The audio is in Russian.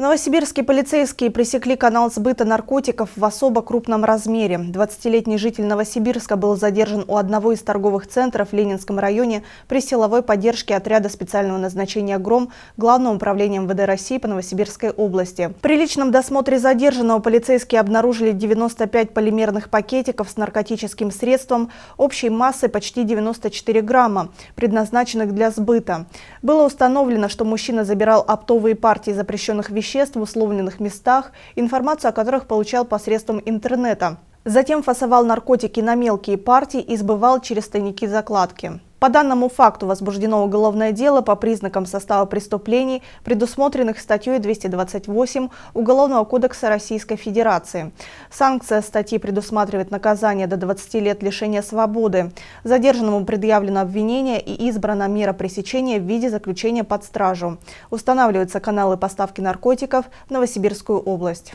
Новосибирские полицейские пресекли канал сбыта наркотиков в особо крупном размере. 20-летний житель Новосибирска был задержан у одного из торговых центров в Ленинском районе при силовой поддержке отряда специального назначения «Гром» Главным управлением МВД России по Новосибирской области. При личном досмотре задержанного полицейские обнаружили 95 полимерных пакетиков с наркотическим средством общей массой почти 94 грамма, предназначенных для сбыта. Было установлено, что мужчина забирал оптовые партии запрещенных веществ веществ в условленных местах, информацию о которых получал посредством интернета. Затем фасовал наркотики на мелкие партии и сбывал через тайники закладки. По данному факту возбуждено уголовное дело по признакам состава преступлений, предусмотренных статьей 228 Уголовного кодекса Российской Федерации. Санкция статьи предусматривает наказание до 20 лет лишения свободы. Задержанному предъявлено обвинение и избрана мера пресечения в виде заключения под стражу. Устанавливаются каналы поставки наркотиков в Новосибирскую область.